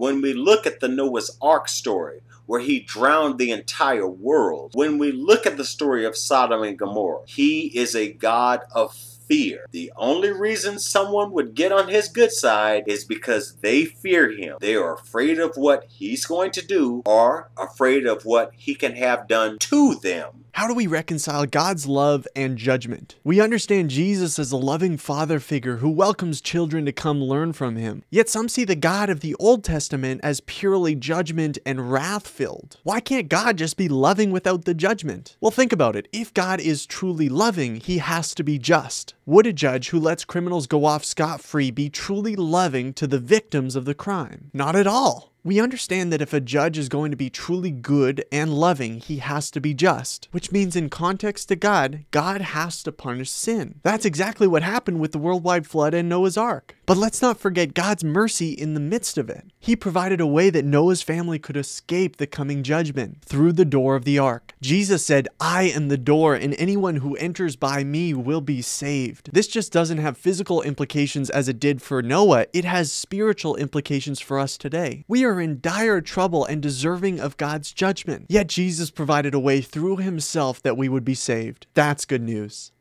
When we look at the Noah's Ark story, where he drowned the entire world, when we look at the story of Sodom and Gomorrah, he is a God of fear. The only reason someone would get on his good side is because they fear him. They are afraid of what he's going to do or afraid of what he can have done to them. How do we reconcile God's love and judgment? We understand Jesus as a loving father figure who welcomes children to come learn from him. Yet some see the God of the Old Testament as purely judgment and wrath filled. Why can't God just be loving without the judgment? Well, think about it. If God is truly loving, he has to be just. Would a judge who lets criminals go off scot free be truly loving to the victims of the crime? Not at all. We understand that if a judge is going to be truly good and loving, he has to be just, which means in context to God, God has to punish sin. That's exactly what happened with the worldwide flood and Noah's Ark. But let's not forget God's mercy in the midst of it. He provided a way that Noah's family could escape the coming judgment through the door of the ark. Jesus said, I am the door, and anyone who enters by me will be saved. This just doesn't have physical implications as it did for Noah, it has spiritual implications for us today. We are are in dire trouble and deserving of God's judgment. Yet Jesus provided a way through himself that we would be saved. That's good news.